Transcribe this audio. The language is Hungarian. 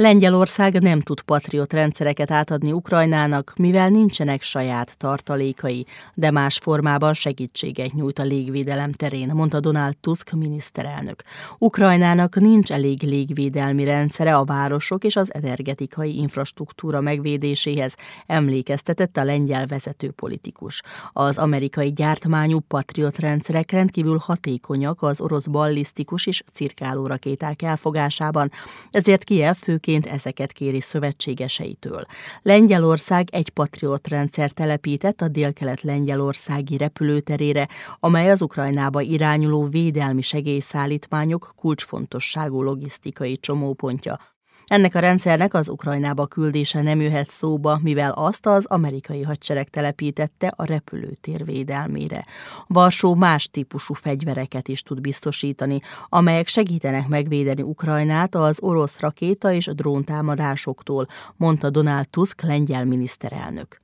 Lengyelország nem tud patriot rendszereket átadni Ukrajnának, mivel nincsenek saját tartalékai, de más formában segítséget nyújt a légvédelem terén, mondta Donald Tusk miniszterelnök. Ukrajnának nincs elég légvédelmi rendszere a városok és az energetikai infrastruktúra megvédéséhez, emlékeztetett a lengyel vezető politikus. Az amerikai gyártmányú patriot rendszerek rendkívül hatékonyak az orosz ballisztikus és cirkáló rakéták elfogásában, ezért Kiev főként Főként ezeket kéri szövetségeseitől. Lengyelország egy Patriot rendszer telepített a délkelet lengyelországi repülőterére, amely az Ukrajnába irányuló védelmi segélyszállítmányok kulcsfontosságú logisztikai csomópontja. Ennek a rendszernek az Ukrajnába küldése nem jöhet szóba, mivel azt az amerikai hadsereg telepítette a repülőtér védelmére. Varsó más típusú fegyvereket is tud biztosítani, amelyek segítenek megvédeni Ukrajnát az orosz rakéta és dróntámadásoktól, mondta Donald Tusk lengyel miniszterelnök.